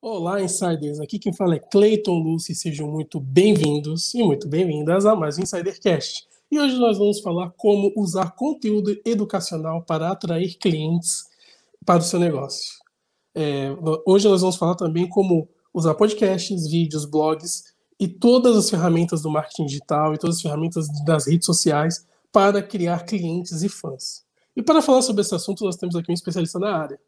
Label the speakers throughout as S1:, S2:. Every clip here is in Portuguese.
S1: Olá, insiders! Aqui quem fala é Clayton Lucy. Sejam muito bem-vindos e muito bem-vindas a mais um Insidercast. E hoje nós vamos falar como usar conteúdo educacional para atrair clientes para o seu negócio. É, hoje nós vamos falar também como usar podcasts, vídeos, blogs e todas as ferramentas do marketing digital e todas as ferramentas das redes sociais para criar clientes e fãs. E para falar sobre esse assunto, nós temos aqui um especialista na área.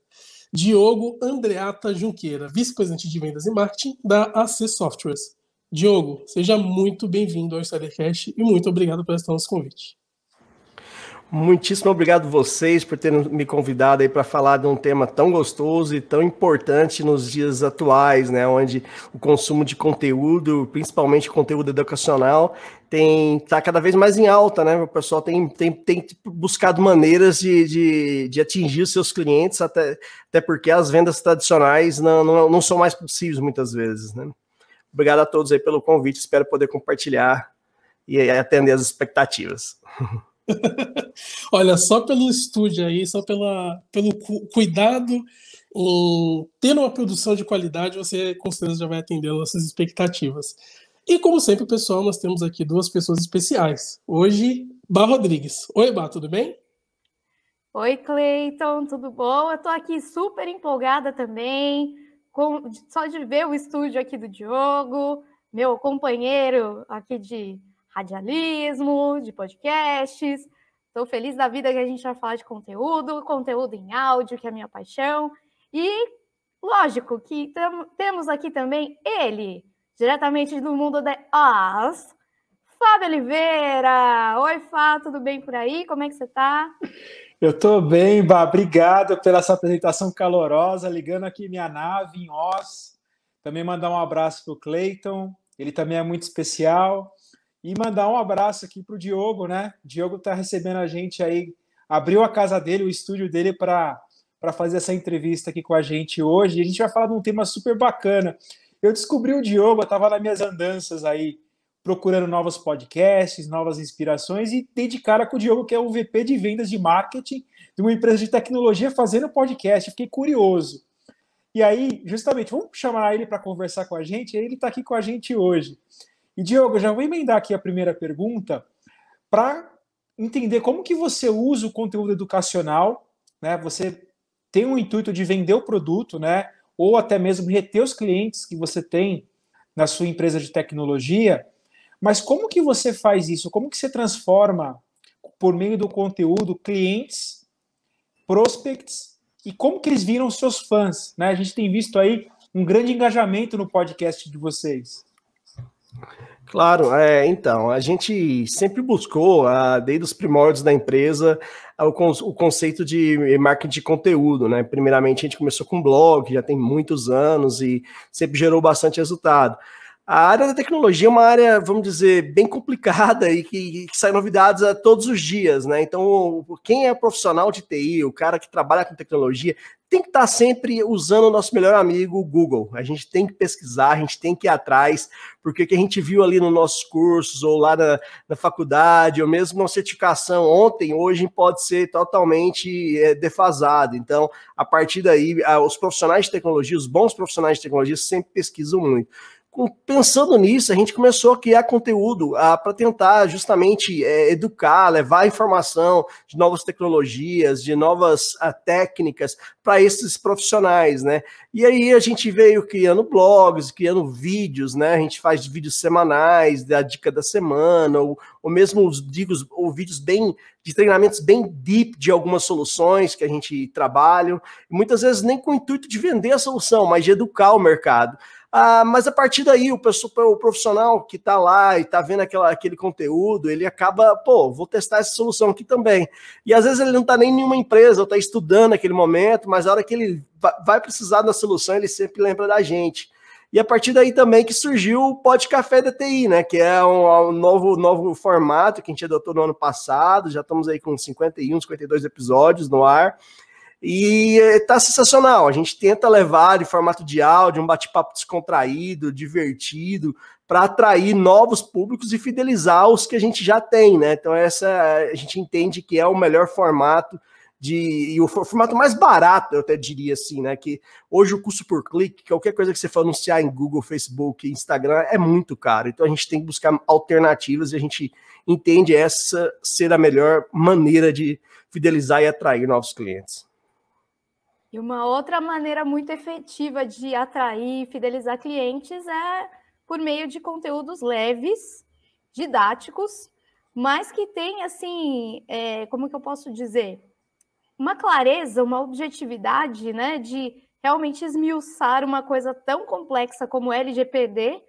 S1: Diogo Andreata Junqueira, vice-presidente de vendas e marketing da AC Softwares. Diogo, seja muito bem-vindo ao Insidercast e muito obrigado por estar nos convite.
S2: Muitíssimo obrigado vocês por terem me convidado aí para falar de um tema tão gostoso e tão importante nos dias atuais, né, onde o consumo de conteúdo, principalmente conteúdo educacional, tem está cada vez mais em alta, né? O pessoal tem, tem, tem buscado maneiras de, de, de atingir os seus clientes, até, até porque as vendas tradicionais não, não, não são mais possíveis muitas vezes, né? Obrigado a todos aí pelo convite, espero poder compartilhar e atender as expectativas.
S1: Olha, só pelo estúdio aí, só pela, pelo cu cuidado em ter uma produção de qualidade, você com certeza já vai atender nossas expectativas. E como sempre, pessoal, nós temos aqui duas pessoas especiais. Hoje, Bá Rodrigues. Oi, Bá, tudo bem?
S3: Oi, Cleiton, tudo bom? Eu tô aqui super empolgada também, com, só de ver o estúdio aqui do Diogo, meu companheiro aqui de radialismo, de podcasts. Estou feliz da vida que a gente vai falar de conteúdo, conteúdo em áudio, que é a minha paixão. E, lógico, que temos aqui também ele, diretamente do mundo da Oz, Fábio Oliveira. Oi, Fá, tudo bem por aí? Como é que você está?
S1: Eu estou
S4: bem, Bá. Obrigado pela sua apresentação calorosa, ligando aqui minha nave em Oz. Também mandar um abraço para o Cleiton, ele também é muito especial. E mandar um abraço aqui para o Diogo, né? O Diogo está recebendo a gente aí, abriu a casa dele, o estúdio dele, para fazer essa entrevista aqui com a gente hoje. E a gente vai falar de um tema super bacana. Eu descobri o Diogo, eu estava nas minhas andanças aí, procurando novos podcasts, novas inspirações, e dei de cara com o Diogo, que é o VP de vendas de marketing de uma empresa de tecnologia fazendo podcast. Fiquei curioso. E aí, justamente, vamos chamar ele para conversar com a gente. Ele está aqui com a gente hoje. E Diogo, já vou emendar aqui a primeira pergunta para entender como que você usa o conteúdo educacional, né? Você tem o intuito de vender o produto, né? Ou até mesmo reter os clientes que você tem na sua empresa de tecnologia. Mas como que você faz isso? Como que você transforma por meio do conteúdo clientes, prospects e como que eles viram seus fãs, né? A gente tem visto aí um grande engajamento no podcast de vocês.
S2: Claro, é, então, a gente sempre buscou, a, ah, desde os primórdios da empresa, ah, o, o, conceito de marketing de conteúdo, né? Primeiramente, a gente começou com blog, já tem muitos anos e sempre gerou bastante resultado. A área da tecnologia é uma área, vamos dizer, bem complicada e que, que sai novidades a ah, todos os dias, né? Então, quem é profissional de TI, o cara que trabalha com tecnologia, tem que estar tá sempre usando o nosso melhor amigo, o Google. A gente tem que pesquisar, a gente tem que ir atrás, porque o que a gente viu ali nos nossos cursos, ou lá na, na faculdade, ou mesmo na certificação ontem, hoje pode ser totalmente é, defasado. Então, a partir daí, os profissionais de tecnologia, os bons profissionais de tecnologia sempre pesquisam muito pensando nisso, a gente começou a criar conteúdo para tentar justamente é, educar, levar informação de novas tecnologias, de novas a, ah, técnicas para esses profissionais, né? E aí a gente veio criando blogs, criando vídeos, né? A gente faz vídeos semanais da dica da semana, ou, ou mesmo os ou vídeos bem de treinamentos bem deep de algumas soluções que a gente trabalha, muitas vezes nem com o intuito de vender a solução, mas de educar o mercado. Ah, mas a partir daí, o, pessoal, o profissional que está lá e está vendo aquela, aquele conteúdo, ele acaba, pô, vou testar essa solução aqui também. E às vezes ele não está nem em nenhuma empresa, ou está estudando naquele momento, mas a hora que ele vai precisar da solução, ele sempre lembra da gente. E a partir daí também que surgiu o Pode Café da TI, né? Que é um, é um, novo, novo formato que a gente adotou no ano passado. Já estamos aí com 51, 52 episódios no ar. E está eh, sensacional. A gente tenta levar em formato de áudio, um bate-papo descontraído, divertido, para atrair novos públicos e fidelizar os que a gente já tem, né? Então, essa a gente entende que é o melhor formato de. E o formato mais barato, eu até diria assim, né? Que hoje o custo por clique, qualquer coisa que você for anunciar em Google, Facebook, Instagram, é muito caro. Então a gente tem que buscar alternativas e a gente entende essa ser a melhor maneira de fidelizar e atrair novos clientes.
S3: E uma outra maneira muito efetiva de atrair e fidelizar clientes é por meio de conteúdos leves, didáticos, mas que tem assim, é, como que eu posso dizer? Uma clareza, uma objetividade, né? De realmente esmiuçar uma coisa tão complexa como LGPD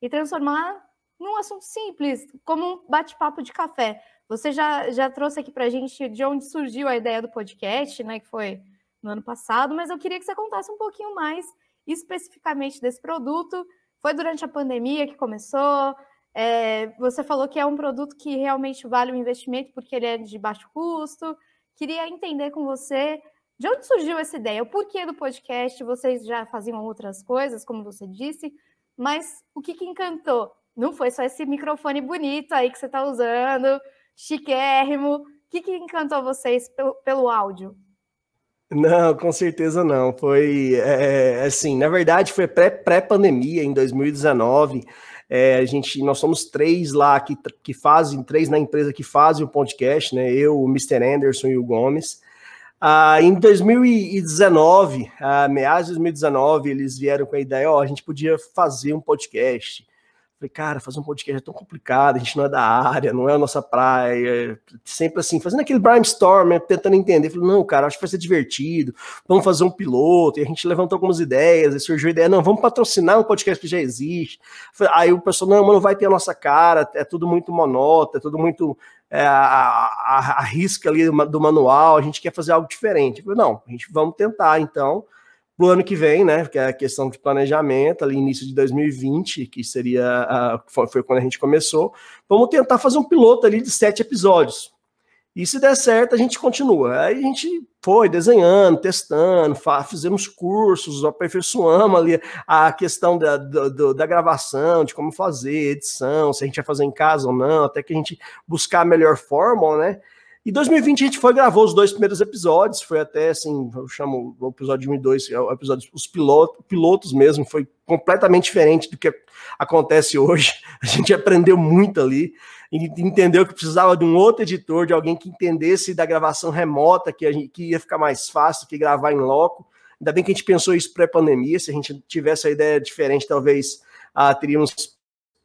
S3: e transformar num assunto simples, como um bate-papo de café. Você já, já trouxe aqui para a gente de onde surgiu a ideia do podcast, né? Que foi no ano passado, mas eu queria que você contasse um pouquinho mais especificamente desse produto. Foi durante a pandemia que começou. É, você falou que é um produto que realmente vale o investimento porque ele é de baixo custo. Queria entender com você de onde surgiu essa ideia, o porquê do podcast. Vocês já faziam outras coisas, como você disse, mas o que, que encantou? Não foi só esse microfone bonito aí que você está usando, chiquérrimo. O que, que encantou vocês pelo, pelo áudio?
S2: Não, com certeza não. Foi é, assim, na verdade, foi pré-pandemia, pré em 2019. É, eh, a gente, nós somos três lá que, que fazem, três na empresa que fazem o podcast, né? Eu, o Mr. Anderson e o Gomes. Ah, em 2019, ah, meados de 2019, eles vieram com a ideia, ó, a gente podia fazer um podcast. Falei, cara, fazer um podcast é tão complicado, a gente não é da área, não é a nossa praia. Sempre assim, fazendo aquele brainstorm, né, tentando entender. Falei, não, cara, acho que vai ser divertido, vamos fazer um piloto. E a gente levantou algumas ideias, e surgiu a ideia, não, vamos patrocinar um podcast que já existe. Aí o pessoal, não, mas não vai ter a nossa cara, é tudo muito monótono, é tudo muito é, a, a, a, risca ali do manual, a gente quer fazer algo diferente. falei, não, a gente vamos tentar, então para o ano que vem, né? Que é a questão de planejamento, ali início de 2020, que seria a, foi quando a gente começou. Vamos tentar fazer um piloto ali de sete episódios. E se der certo, a gente continua. Aí a gente foi desenhando, testando, fizemos cursos, aperfeiçoamos ali a questão da, da, da, gravação, de como fazer, edição, se a gente vai fazer em casa ou não, até que a gente buscar a melhor fórmula, né? E 2020 a gente foi gravou os dois primeiros episódios, foi até assim, eu chamo o episódio 1 e 2, é o episódio os pilotos mesmo, foi completamente diferente do que acontece hoje. A gente aprendeu muito ali, entendeu que precisava de um outro editor, de alguém que entendesse da gravação remota, que, a gente, que ia ficar mais fácil que gravar em loco. Ainda bem que a gente pensou isso pré-pandemia, se a gente tivesse a ideia diferente, talvez ah, teríamos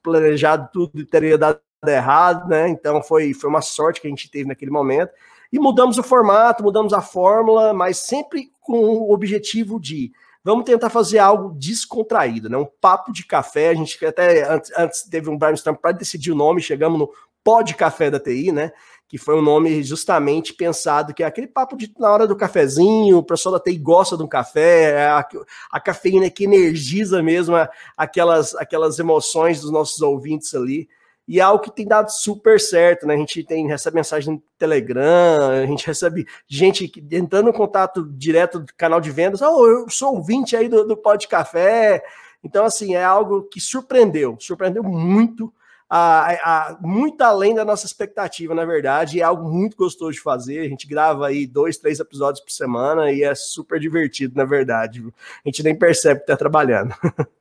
S2: planejado tudo e teria dado errado, né? Então foi, foi uma sorte que a gente teve naquele momento. E mudamos o formato, mudamos a fórmula, mas sempre com o objetivo de vamos tentar fazer algo descontraído, né? Um papo de café. A gente até antes, antes teve um brainstorm para decidir o nome, chegamos no pó de café da TI, né? Que foi um nome justamente pensado, que é aquele papo de na hora do cafezinho, o pessoal da TI gosta de um café, é a, a cafeína que energiza mesmo é, aquelas, aquelas emoções dos nossos ouvintes ali e é algo que tem dado super certo, né? A gente tem, recebe mensagem no Telegram, a gente recebe gente entrando em contato direto do canal de vendas, oh, eu sou ouvinte aí do, do de Café. Então, assim, é algo que surpreendeu, surpreendeu muito, a, a, muito além da nossa expectativa, na verdade, é algo muito gostoso de fazer. A gente grava aí dois, três episódios por semana e é super divertido, na verdade. A gente nem percebe que está trabalhando.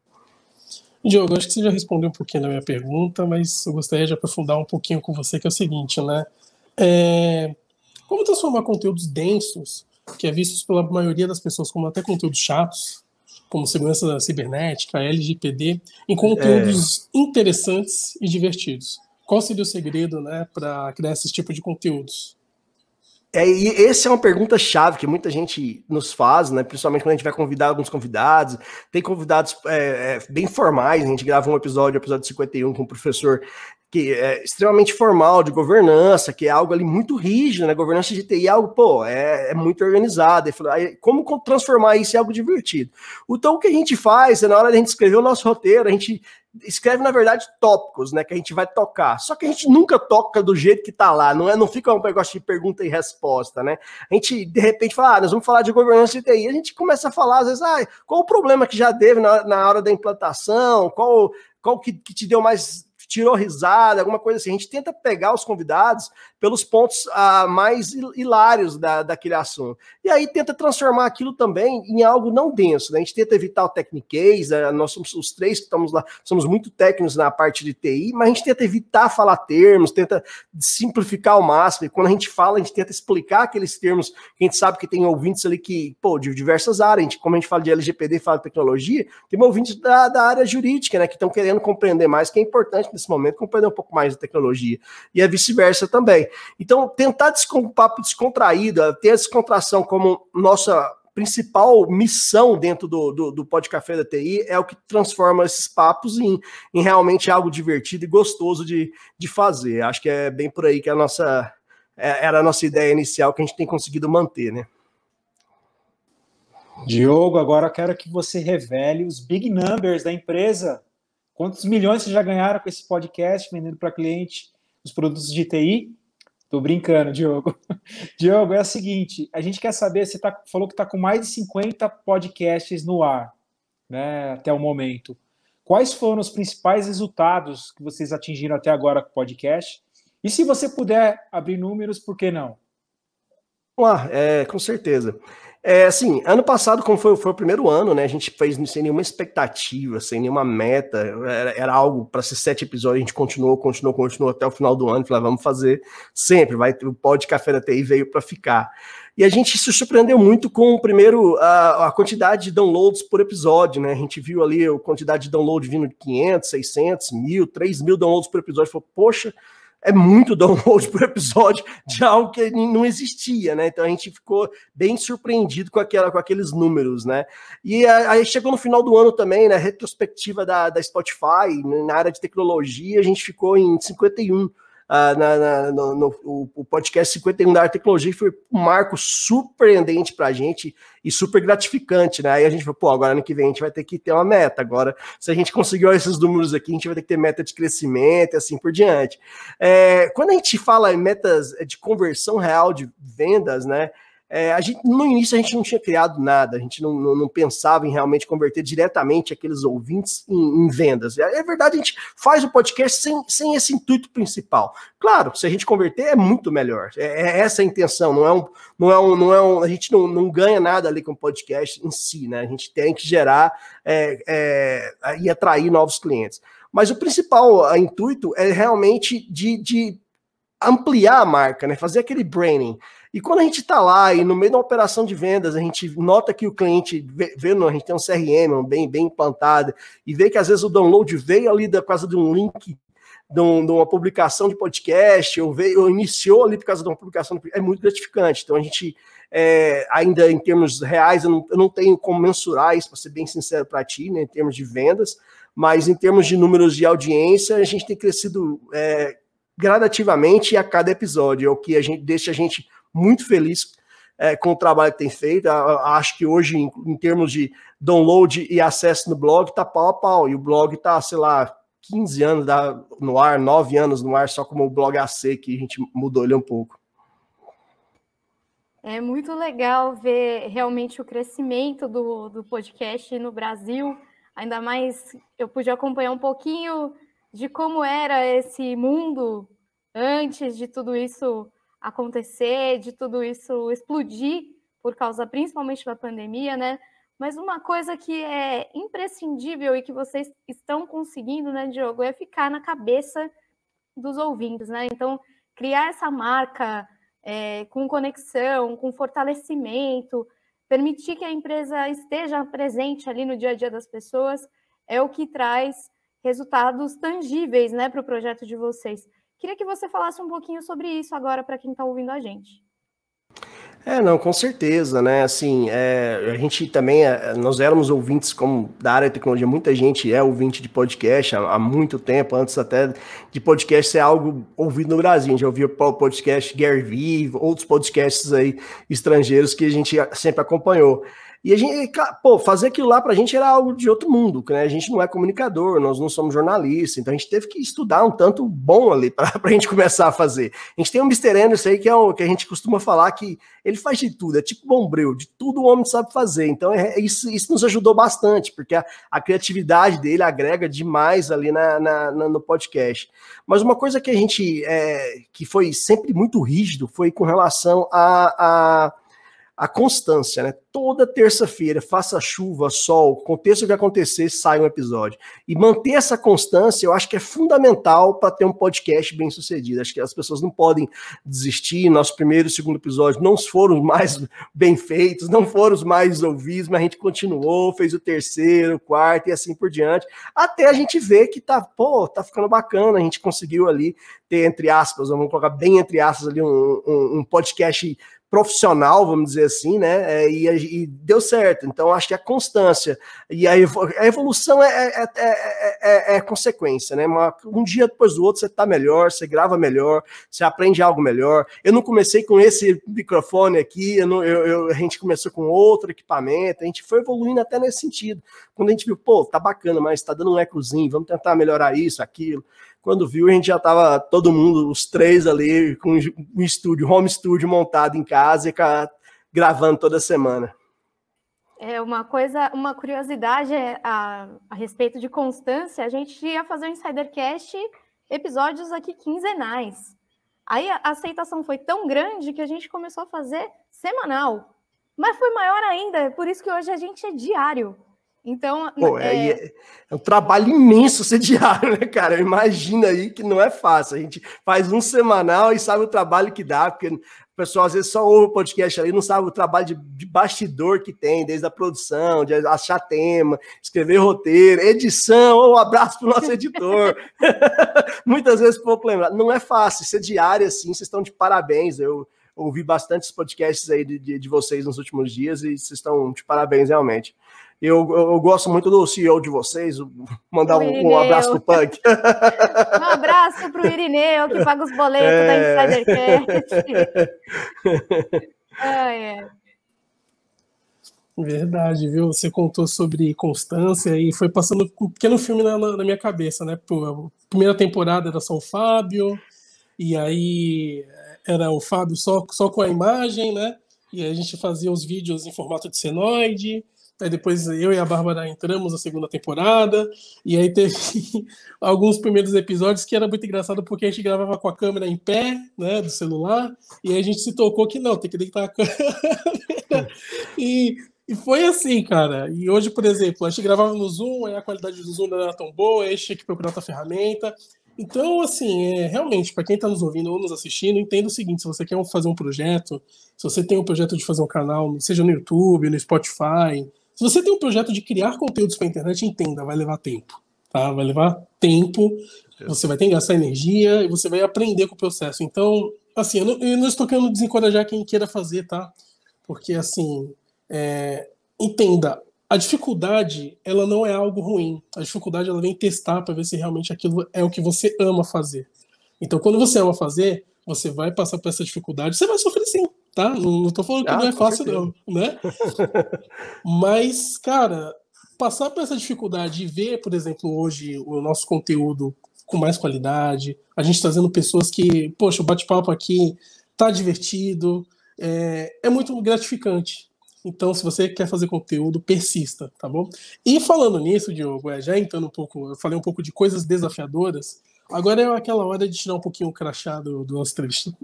S1: Diogo, acho que você já respondeu um pouquinho da minha pergunta, mas eu gostaria de aprofundar um pouquinho com você, que é o seguinte, né? É... Como transformar conteúdos densos, que é vistos pela maioria das pessoas como até conteúdos chatos, como segurança cibernética, LGPD, em conteúdos é... interessantes e divertidos? Qual seria o segredo né, para criar esse tipo de conteúdos?
S2: É, e essa é uma pergunta chave que muita gente nos faz, né? Principalmente quando a gente vai convidar alguns convidados. Tem convidados é, é, bem formais, a gente grava um episódio, episódio 51, com o professor que é extremamente formal de governança, que é algo ali muito rígido, né? Governança de TI é algo, pô, é, é muito organizado. Aí, como transformar isso em algo divertido? Então, o que a gente faz é na hora a gente escrever o nosso roteiro, a gente escreve, na verdade, tópicos, né? Que a gente vai tocar. Só que a gente nunca toca do jeito que tá lá, não é? Não fica um negócio de pergunta e resposta, né? A gente, de repente, fala, ah, nós vamos falar de governança de TI. A gente começa a falar, às vezes, ah, qual o problema que já teve na, na hora da implantação, qual. Qual que, que te deu mais tirou risada, alguma coisa assim. A gente tenta pegar os convidados pelos pontos ah, mais hilários da, daquele assunto. E aí tenta transformar aquilo também em algo não denso. Né? A gente tenta evitar o techniquez, né? nós somos os três que estamos lá, somos muito técnicos na parte de TI, mas a gente tenta evitar falar termos, tenta simplificar ao máximo. E quando a gente fala, a gente tenta explicar aqueles termos que a gente sabe que tem ouvintes ali que, pô, de diversas áreas. A gente, como a gente fala de LGPD, fala de tecnologia, tem ouvintes da, da área jurídica, né? Que estão querendo compreender mais, que é importante nesse momento, compreender um pouco mais de tecnologia. E é vice-versa também. Então, tentar um papo descontraído, é, ter a descontração como nossa principal missão dentro do, do, do Pod Café da TI é o que transforma esses papos em, em realmente algo divertido e gostoso de, de fazer. Acho que é bem por aí que a nossa é, era a nossa ideia inicial que a gente tem conseguido manter, né? Diogo, agora quero que você revele os big
S4: numbers da empresa. Quantos milhões vocês já ganharam com esse podcast vendendo para cliente os produtos de TI? Tô brincando, Diogo. Diogo, é o seguinte: a gente quer saber, você tá, falou que está com mais de 50 podcasts no ar, né, até o momento. Quais foram os principais resultados que vocês atingiram até agora com o podcast? E se você puder abrir números, por que não?
S2: Olá, é, com certeza. É, assim, ano passado, como foi, foi o primeiro ano, né? A gente fez sem nenhuma expectativa, sem nenhuma meta. Era, era algo para ser sete episódios, a gente continuou, continuou, continuou até o final do ano. Falei, ah, vamos fazer sempre. Vai, o pó de café da TI veio para ficar. E a gente se surpreendeu muito com, o primeiro, a, a, quantidade de downloads por episódio, né? A gente viu ali a quantidade de download vindo de 500, 600, 1.000, 3.000 downloads por episódio. Falou, poxa, é muito download por episódio de algo que não existia, né? Então a gente ficou bem surpreendido com, aquela, com aqueles números, né? E aí chegou no final do ano também, né? Retrospectiva da, da Spotify, na área de tecnologia, a gente ficou em 51 ah, na, na, no, no, o podcast 51 da Tecnologia, foi um marco surpreendente para a gente e super gratificante, né? Aí a gente falou, pô, agora ano que vem a gente vai ter que ter uma meta. Agora, se a gente conseguiu esses números aqui, a gente vai ter que ter meta de crescimento e assim por diante. É, quando a gente fala em metas é, de conversão real de vendas, né? É, a gente, no início a gente não tinha criado nada, a gente não, não, não pensava em realmente converter diretamente aqueles ouvintes em, em, vendas. É verdade, a gente faz o podcast sem, sem esse intuito principal. Claro, se a gente converter é muito melhor. É, é essa a intenção, não é um. Não é um, não é um a gente não, não ganha nada ali com o podcast em si, né? A gente tem que gerar é, é e atrair novos clientes. Mas o principal a intuito é realmente de, de ampliar a marca, né? Fazer aquele branding. E quando a gente está lá e no meio de uma operação de vendas, a gente nota que o cliente vendo a gente tem um CRM bem, bem implantado, e vê que às vezes o download veio ali da causa de um link de, um, de, uma publicação de podcast, ou veio, ou iniciou ali por causa de uma publicação, é muito gratificante. Então a gente é, ainda em termos reais, eu não, eu não tenho como mensurar isso, para ser bem sincero para ti, né, em termos de vendas, mas em termos de números de audiência, a gente tem crescido é, gradativamente a cada episódio, é o que a gente deixa a gente muito feliz é, com o trabalho que tem feito. Acho que hoje, em, em termos de download e acesso no blog, está pau a pau. E o blog está, sei lá, 15 anos no ar, 9 anos no ar, só como o blog AC, que a gente mudou ele um pouco.
S3: É muito legal ver realmente o crescimento do, do podcast no Brasil. Ainda mais eu pude acompanhar um pouquinho de como era esse mundo antes de tudo isso acontecer, de tudo isso explodir por causa principalmente da pandemia, né? Mas uma coisa que é imprescindível e que vocês estão conseguindo, né, Diogo, é ficar na cabeça dos ouvintes, né? Então, criar essa marca é, com conexão, com fortalecimento, permitir que a empresa esteja presente ali no dia a dia das pessoas, é o que traz resultados tangíveis, né, para o projeto de vocês. Queria que você falasse um pouquinho sobre isso agora para quem está ouvindo a gente.
S2: É, não, com certeza, né? Assim, é, a gente também, é, nós éramos ouvintes como da área de tecnologia, muita gente é ouvinte de podcast há, há, muito tempo, antes até de podcast ser algo ouvido no Brasil. A gente já ouvia o podcast Gary Vee, outros podcasts aí estrangeiros que a gente sempre acompanhou. E a gente, pô, fazer aquilo lá para a gente era algo de outro mundo, né? A gente não é comunicador, nós não somos jornalistas, então a gente teve que estudar um tanto bom ali para a gente começar a fazer. A gente tem um Mr. Anderson aí que é o que a gente costuma falar que ele faz de tudo, é tipo bombreu, de tudo o homem sabe fazer. Então é, é, isso, isso nos ajudou bastante, porque a, a criatividade dele agrega demais ali na, na, na, no podcast. Mas uma coisa que a gente é, que foi sempre muito rígido foi com relação a, a a constância, né? Toda terça-feira, faça chuva, sol, aconteça o que acontecer, sai um episódio. E manter essa constância, eu acho que é fundamental para ter um podcast bem sucedido. Acho que as pessoas não podem desistir. Nosso primeiro e segundo episódio não foram os mais bem feitos, não foram os mais ouvidos, mas a gente continuou, fez o terceiro, o quarto e assim por diante, até a gente ver que tá, pô, tá ficando bacana, a gente conseguiu ali ter, entre aspas, vamos colocar bem entre aspas ali, um, um, um podcast profissional, vamos dizer assim, né? É, e, e, deu certo. Então, acho que a constância e a, evo a evolução é, é, é, consequência, né? um dia depois do outro você tá melhor, você grava melhor, você aprende algo melhor. Eu não comecei com esse microfone aqui, eu não, eu, eu, a gente começou com outro equipamento, a gente foi evoluindo até nesse sentido. Quando a gente viu, pô, tá bacana, mas tá dando um ecozinho, vamos tentar melhorar isso, aquilo. Quando viu, a gente já tava todo mundo, os três ali, com um estúdio, home studio montado em casa e gravando toda semana.
S3: É uma coisa, uma curiosidade é, a, a respeito de constância, a gente ia fazer o um Insidercast episódios aqui quinzenais. Aí a aceitação foi tão grande que a gente começou a fazer semanal. Mas foi maior ainda, por isso que hoje a gente é diário. Então. Pô, é... É,
S2: é, um trabalho imenso ser diário, né, cara? Imagina aí que não é fácil. A gente faz um semanal e sabe o trabalho que dá, porque o pessoal às vezes só ouve o podcast ali, não sabe o trabalho de, de bastidor que tem, desde a produção, de achar tema, escrever roteiro, edição. Um abraço para o nosso editor. Muitas vezes, lembra. Não é fácil ser diário assim, vocês estão de parabéns. Eu ouvi bastantes podcasts aí de, de, de vocês nos últimos dias e vocês estão de parabéns realmente. Eu, eu, eu, gosto muito do CEO de vocês. Mandar um, um, abraço pro Punk. Um
S3: abraço pro Irineu, que paga os boletos é... da Insidercast. é.
S1: Verdade, viu? Você contou sobre Constância e foi passando um pequeno filme na, na minha cabeça, né? Pô, primeira temporada era só o Fábio, e aí era o Fábio só, só com a imagem, né? E aí a gente fazia os vídeos em formato de senoide. Aí depois eu e a Bárbara entramos na segunda temporada, e aí teve alguns primeiros episódios que era muito engraçado porque a gente gravava com a câmera em pé, né, do celular, e aí a gente se tocou que não, tem que deitar a câmera. E, e foi assim, cara. E hoje, por exemplo, a gente gravava no Zoom, aí a qualidade do Zoom não era tão boa, aí a gente tinha que procurar outra ferramenta. Então, assim, é, realmente, para quem está nos ouvindo ou nos assistindo, entenda o seguinte: se você quer fazer um projeto, se você tem um projeto de fazer um canal, seja no YouTube, no Spotify, se você tem um projeto de criar conteúdos para a internet, entenda, vai levar tempo. Tá? Vai levar tempo, você vai ter que gastar energia e você vai aprender com o processo. Então, assim, eu não, eu não estou querendo desencorajar quem queira fazer, tá? Porque, assim, é, entenda, a dificuldade, ela não é algo ruim. A dificuldade, ela vem testar para ver se realmente aquilo é o que você ama fazer. Então, quando você ama fazer, você vai passar por essa dificuldade, você vai sofrer sim tá? Não, não tô falando que ah, não é fácil, certeza. não, né? Mas, cara, passar por essa dificuldade e ver, por exemplo, hoje o nosso conteúdo com mais qualidade, a gente trazendo pessoas que, poxa, o bate-papo aqui tá divertido, é, é muito gratificante. Então, se você quer fazer conteúdo, persista, tá bom? E falando nisso, Diogo, é, já entrando um pouco, eu falei um pouco de coisas desafiadoras, Agora é aquela hora de tirar um pouquinho o crachá do, do nosso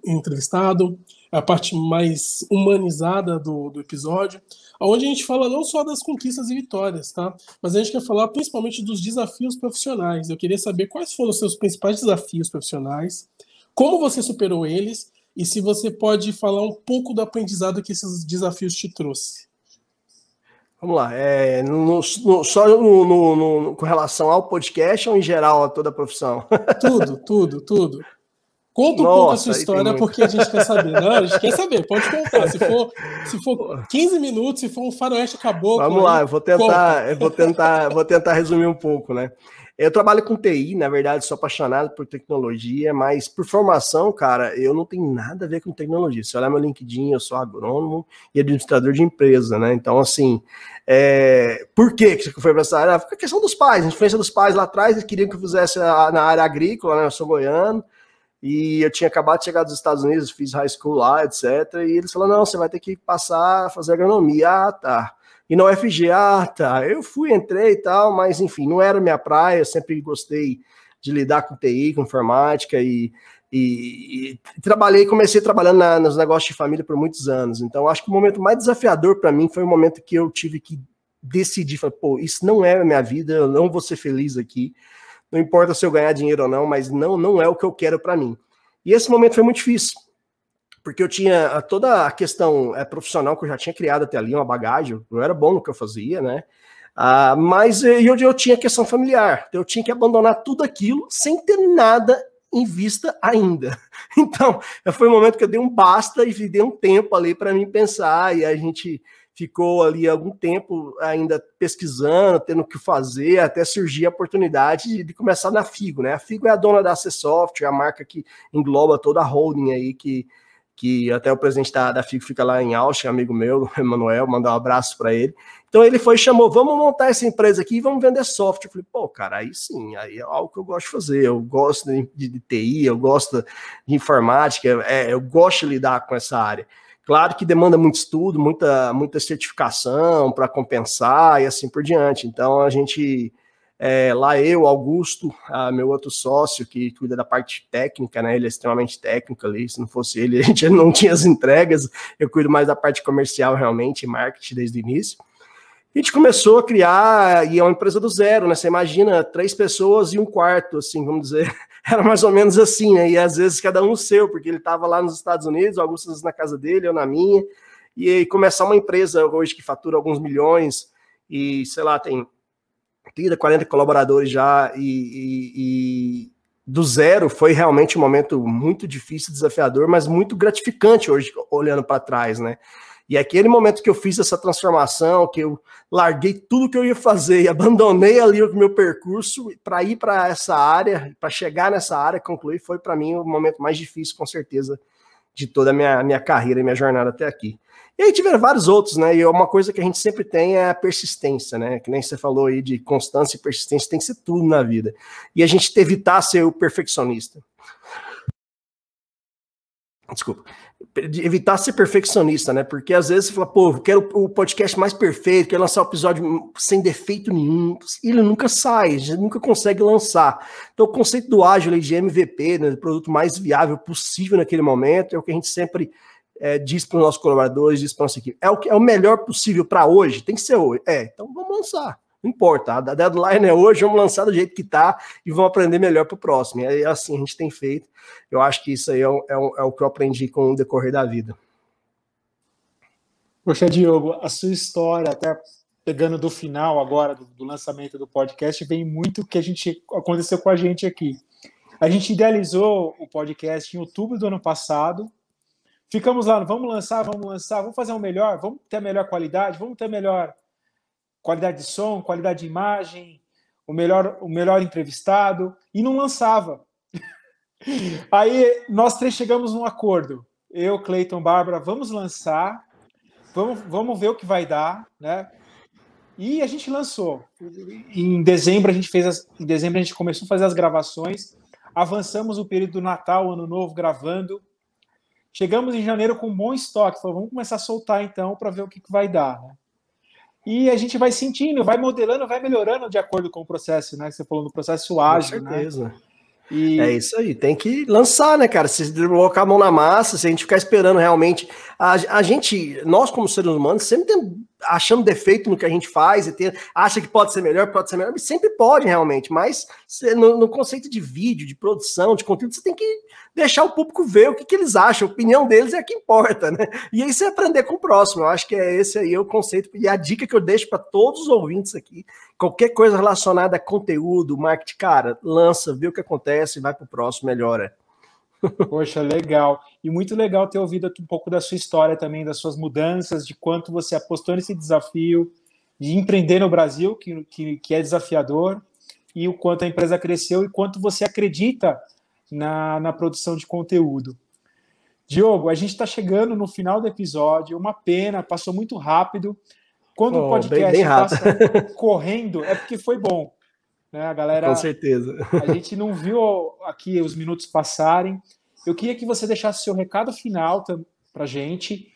S1: entrevistado, é a parte mais humanizada do, do episódio, onde a gente fala não só das conquistas e vitórias, tá? Mas a gente quer falar principalmente dos desafios profissionais. Eu queria saber quais foram os seus principais desafios profissionais, como você superou eles e se você pode falar um pouco do aprendizado que esses desafios
S2: te trouxe. Vamos lá. É, no, no, só no, com relação ao podcast ou em geral a toda a profissão? Tudo, tudo, tudo. Conta um pouco a sua história, porque a gente quer saber. Não, a gente quer
S1: saber, pode contar. Se for, se for
S2: 15 minutos, se for um faroeste acabou. Vamos lá, eu vou tentar, eu vou tentar, vou tentar resumir um pouco, né? Eu trabalho com TI, na verdade, sou apaixonado por tecnologia, mas por formação, cara, eu não tenho nada a ver com tecnologia. Se olhar meu LinkedIn, eu sou agrônomo e administrador de empresa, né? Então, assim, é... por que que foi para essa área? Foi a questão dos pais, a influência dos pais lá atrás, eles queriam que eu fizesse na área agrícola, né? Eu sou goiano. E eu tinha acabado de chegar dos Estados Unidos, fiz high school lá, etc. E eles falaram: não, você vai ter que passar a fazer agronomia. Ah, tá. E na UFG, ah, tá, eu fui, entrei e tal, mas enfim, não era minha praia, eu sempre gostei de lidar com TI, com informática e, e, e trabalhei, comecei trabalhando na, nos negócios de família por muitos anos. Então, acho que o momento mais desafiador para mim foi o momento que eu tive que decidir, falar: pô, isso não é a minha vida, eu não vou ser feliz aqui. Não importa se eu ganhar dinheiro ou não, mas não, não é o que eu quero para mim. E esse momento foi muito difícil porque eu tinha ah, toda a questão é, profissional que eu já tinha criado até ali, uma bagagem, eu era bom no que eu fazia, né? Ah, mas eh, eu, eu tinha questão familiar, então eu tinha que abandonar tudo aquilo sem ter nada em vista ainda. Então, foi um momento que eu dei um basta e dei um tempo ali para mim pensar, e a gente ficou ali algum tempo ainda pesquisando, tendo o que fazer, até surgir a oportunidade de, de, começar na Figo, né? A Figo é a dona da AC Software, é a marca que engloba toda a holding aí que que até o presidente da, da FIC fica lá em Austin, amigo meu, Emanuel, mandou um abraço para ele. Então ele foi e chamou, vamos montar essa empresa aqui e vamos vender software. Eu falei, pô, cara, aí sim, aí é algo que eu gosto de fazer. Eu gosto de, de, de TI, eu gosto de informática, é, eu gosto de lidar com essa área. Claro que demanda muito estudo, muita, muita certificação para compensar e assim por diante. Então a gente é, lá eu, Augusto, ah, meu outro sócio que cuida da parte técnica, né? Ele é extremamente técnico ali. Se não fosse ele, a gente não tinha as entregas. Eu cuido mais da parte comercial realmente, marketing desde o início. A gente começou a criar, e é uma empresa do zero, né? Você imagina três pessoas e um quarto, assim, vamos dizer. Era mais ou menos assim, né? E às vezes cada um seu, porque ele estava lá nos Estados Unidos, Augusto na casa dele, eu na minha. E, e começar uma empresa hoje que fatura alguns milhões e, sei lá, tem partida, 40 colaboradores já e, e, e do zero foi realmente um momento muito difícil, desafiador, mas muito gratificante hoje, olhando para trás, né? E aquele momento que eu fiz essa transformação, que eu larguei tudo que eu ia fazer e abandonei ali o meu percurso para ir para essa área, para chegar nessa área, concluir, foi para mim o momento mais difícil, com certeza, de toda a minha, minha carreira e minha jornada até aqui. E aí tiveram vários outros, né? E é uma coisa que a gente sempre tem é a persistência, né? Que nem você falou aí de constância e persistência, tem que ser tudo na vida. E a gente evitar ser o perfeccionista. Desculpa. Evitar ser perfeccionista, né? Porque às vezes você fala, pô, quero o podcast mais perfeito, quero lançar o um episódio sem defeito nenhum. E ele nunca sai, a nunca consegue lançar. Então, o conceito do ágil é de MVP, né, do produto mais viável possível naquele momento, é o que a gente sempre é, diz para os nossos colaboradores, diz para nossa equipe. É o, que, é o melhor possível para hoje, tem que ser hoje. É, então vamos lançar. Não importa, a deadline é hoje, vamos lançar do jeito que está e vamos aprender melhor para o próximo. É assim a gente tem feito. Eu acho que isso aí é, é, é o que eu aprendi com o decorrer da vida.
S1: Poxa,
S4: Diogo, a sua história, até pegando do final agora, do, do lançamento do podcast, vem muito o que a gente aconteceu com a gente aqui. A gente idealizou o podcast em outubro do ano passado, Ficamos lá, vamos lançar, vamos lançar, vamos fazer o um melhor, vamos ter a melhor qualidade, vamos ter a melhor qualidade de som, qualidade de imagem, o melhor, o melhor entrevistado, e não lançava. Aí nós três chegamos num acordo. Eu, Cleiton, Bárbara, vamos lançar, vamos, vamos ver o que vai dar, né? E a gente lançou. Em dezembro a gente fez as, em dezembro a gente começou a fazer as gravações, avançamos o período do Natal, Ano Novo, gravando. Chegamos em janeiro com um bom estoque, falou, vamos começar a soltar então para ver o que, que vai dar. Né? E a gente vai sentindo, vai modelando, vai melhorando de acordo com o processo,
S2: né? Que você falou no processo ágil, com né? certeza. Né? E... É isso aí, tem que lançar, né, cara? Se colocar a mão na massa, se a gente ficar esperando realmente. A, a gente, nós como seres humanos, sempre tem, achando defeito no que a gente faz e ter, acha que pode ser melhor, pode ser melhor, sempre pode realmente, mas no, no, conceito de vídeo, de produção, de conteúdo, você tem que deixar o público ver o que, que eles acham, a opinião deles é a que importa, né? E aí você aprender com o próximo, eu acho que é esse aí é o conceito e a dica que eu deixo para todos os ouvintes aqui, qualquer coisa relacionada a conteúdo, marketing, cara, lança, vê o que acontece, e vai para o próximo, melhora.
S4: Poxa, legal. E muito legal ter ouvido um pouco da sua história também, das suas mudanças, de quanto você apostou nesse desafio de empreender no Brasil, que, que, que é desafiador, e o quanto a empresa cresceu e quanto você acredita na, na produção de conteúdo. Diogo, a gente está chegando no final do episódio, uma pena, passou muito rápido. Quando oh, o podcast está correndo, é porque foi bom. Né? A galera. Com certeza. A gente não viu aqui os minutos passarem. Eu queria que você deixasse seu recado final para gente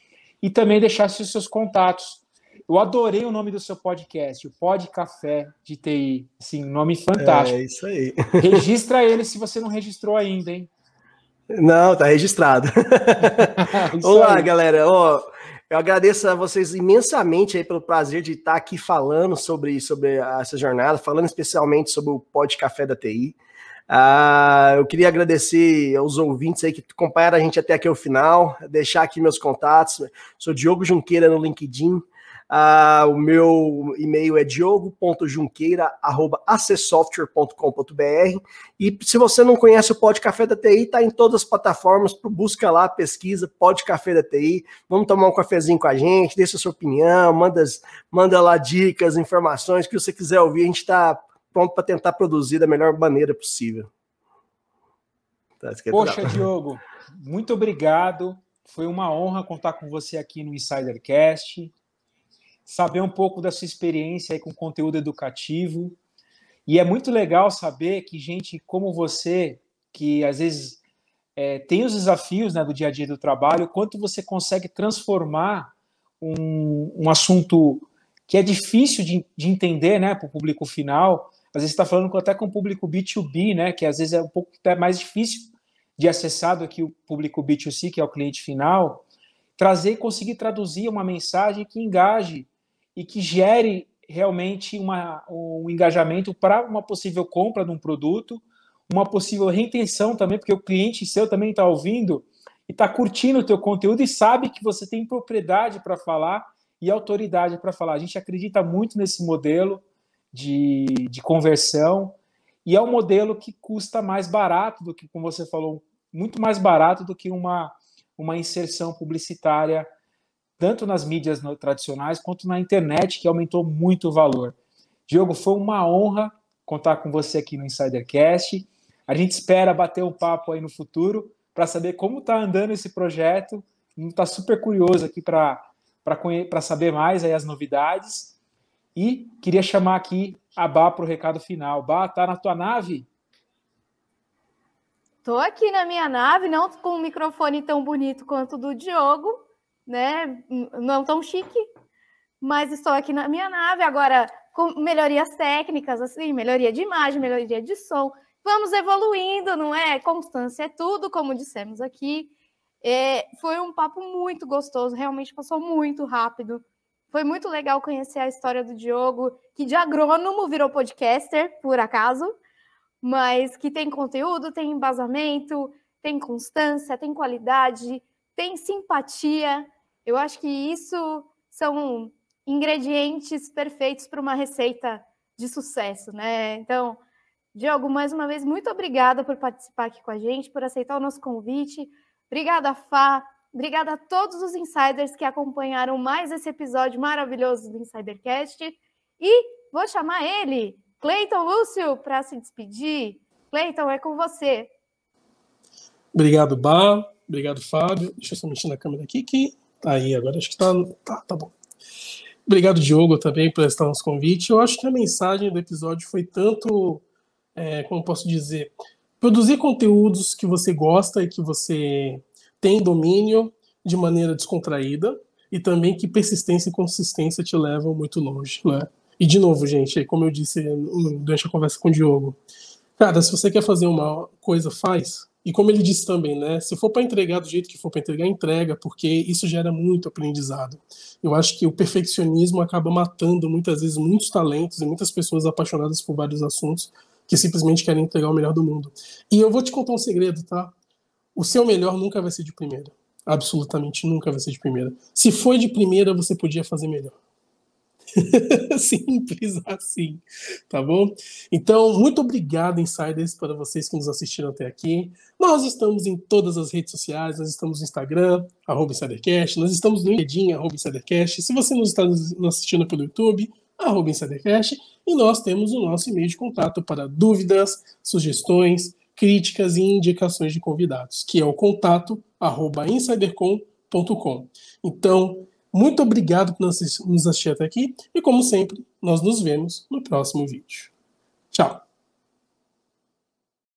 S4: e também deixasse os seus contatos. Eu adorei o nome do seu podcast, o Pod Café de TI. Assim, nome
S2: fantástico. É isso aí.
S4: Registra ele se você não registrou ainda, hein?
S2: Não, tá registrado. É Olá, aí. galera. Ó. Oh eu agradeço a vocês imensamente aí pelo prazer de estar aqui falando sobre, sobre essa jornada, falando especialmente sobre o Pod Café da TI. Ah, eu queria agradecer aos ouvintes aí que acompanharam a gente até aqui o final, deixar aqui meus contatos. Sou Diogo Junqueira no LinkedIn. Ah, o meu e-mail é diogo.junqueira@acsoftware.com.br e se você não conhece o Pode Café da TI, está em todas as plataformas, busca lá, pesquisa Pode Café da TI, vamos tomar um cafezinho com a gente, deixa a sua opinião, manda, manda lá dicas, informações, que você quiser ouvir, a gente está pronto para tentar produzir da melhor maneira possível. Tá, Poxa, Diogo,
S4: muito obrigado. Foi uma honra contar com você aqui no Insidercast saber um pouco da sua experiência com conteúdo educativo. E é muito legal saber que gente como você, que às vezes é, tem os desafios né, do dia a dia do trabalho, quanto você consegue transformar um, um assunto que é difícil de, de entender né, para o público final. Às vezes está falando até com o público B2B, né, que às vezes é um pouco até mais difícil de acessar do que o público B2C, que é o cliente final. Trazer e conseguir traduzir uma mensagem que engaje e que gere realmente uma, um engajamento para uma possível compra de um produto, uma possível retenção também, porque o cliente seu também está ouvindo e está curtindo o teu conteúdo e sabe que você tem propriedade para falar e autoridade para falar. A gente acredita muito nesse modelo de, de conversão e é um modelo que custa mais barato do que, como você falou, muito mais barato do que uma, uma inserção publicitária tanto nas mídias tradicionais quanto na internet, que aumentou muito o valor. Diogo, foi uma honra contar com você aqui no Insidercast. A gente espera bater um papo aí no futuro para saber como está andando esse projeto. Está super curioso aqui para saber mais aí as novidades. E queria chamar aqui a Bá para o recado final. Bá, tá na tua nave?
S3: estou aqui na minha nave, não com um microfone tão bonito quanto o do Diogo, né? Não tão chique, mas estou aqui na minha nave agora com melhorias técnicas, assim, melhoria de imagem, melhoria de som. Vamos evoluindo, não é? Constância é tudo, como dissemos aqui. É, foi um papo muito gostoso, realmente passou muito rápido. Foi muito legal conhecer a história do Diogo, que de agrônomo virou podcaster, por acaso, mas que tem conteúdo, tem embasamento, tem constância, tem qualidade, tem simpatia, eu acho que isso são ingredientes perfeitos para uma receita de sucesso, né? Então, Diogo, mais uma vez, muito obrigada por participar aqui com a gente, por aceitar o nosso convite. Obrigada, Fá. Obrigada a todos os insiders que acompanharam mais esse episódio maravilhoso do Insidercast. E vou chamar ele, Cleiton Lúcio, para se despedir. Cleiton, é com você.
S1: Obrigado, Bá. Obrigado, Fábio. Deixa eu só mexer na câmera aqui, que Tá aí, agora acho que tá, tá, tá bom. Obrigado, Diogo, também, por estar nosso convite. Eu acho que a mensagem do episódio foi tanto, é, como posso dizer, produzir conteúdos que você gosta e que você tem domínio de maneira descontraída, e também que persistência e consistência te levam muito longe, né? E de novo, gente, como eu disse durante a conversa com o Diogo, cara, se você quer fazer uma coisa, faz. E como ele disse também, né, se for para entregar do jeito que for para entregar, entrega, porque isso gera muito aprendizado. Eu acho que o perfeccionismo acaba matando muitas vezes muitos talentos e muitas pessoas apaixonadas por vários assuntos que simplesmente querem entregar o melhor do mundo. E eu vou te contar um segredo, tá? O seu melhor nunca vai ser de primeira. Absolutamente nunca vai ser de primeira. Se foi de primeira, você podia fazer melhor. Simples assim, tá bom? Então, muito obrigado, insiders, para vocês que nos assistiram até aqui. Nós estamos em todas as redes sociais, nós estamos no Instagram, arroba insidercast, nós estamos no LinkedIn, arroba insidercast. Se você não está nos assistindo pelo YouTube, arroba insidercast. E nós temos o nosso e-mail de contato para dúvidas, sugestões, críticas e indicações de convidados, que é o contato arroba insidercom.com. Então, muito obrigado por nos assistir até aqui e, como sempre, nós nos vemos no próximo vídeo. Tchau!